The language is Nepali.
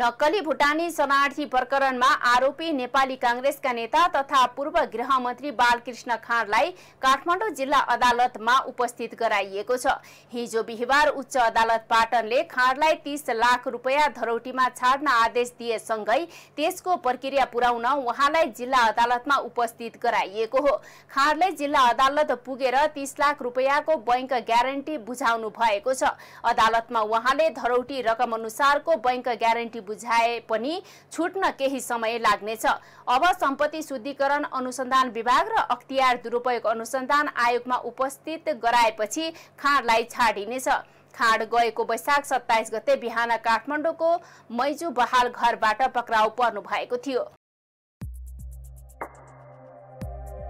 नक्कली भुटानी शरणार्थी प्रकरणमा आरोपी नेपाली काङ्ग्रेसका नेता तथा पूर्व गृहमन्त्री बालकृष्ण खाँडलाई काठमाडौँ जिल्ला अदालतमा उपस्थित गराइएको छ हिजो बिहिबार उच्च अदालत पाटनले खाँडलाई तीस लाख रुपियाँ धरौटीमा छाड्न आदेश दिएसँगै त्यसको प्रक्रिया पुर्याउन उहाँलाई जिल्ला अदालतमा उपस्थित गराइएको हो खाँडले जिल्ला अदालत पुगेर तीस लाख रुपियाँको बैङ्क ग्यारेन्टी बुझाउनु भएको छ अदालतमा उहाँले धरौटी रकम अनुसारको बैङ्क ग्यारेन्टी बुझाए पनि छुट्न केही समय लाग्नेछ अब सम्पत्ति शुद्धिकरण अनुसन्धान विभाग र अख्तियार दुरुपयोग अनुसन्धान आयोगमा उपस्थित गराएपछि खाँडलाई छाडिनेछ खाँड गएको वैशाख सत्ताइस गते बिहान काठमाडौँको मैजु बहाल घरबाट पक्राउ पर्नु भएको थियो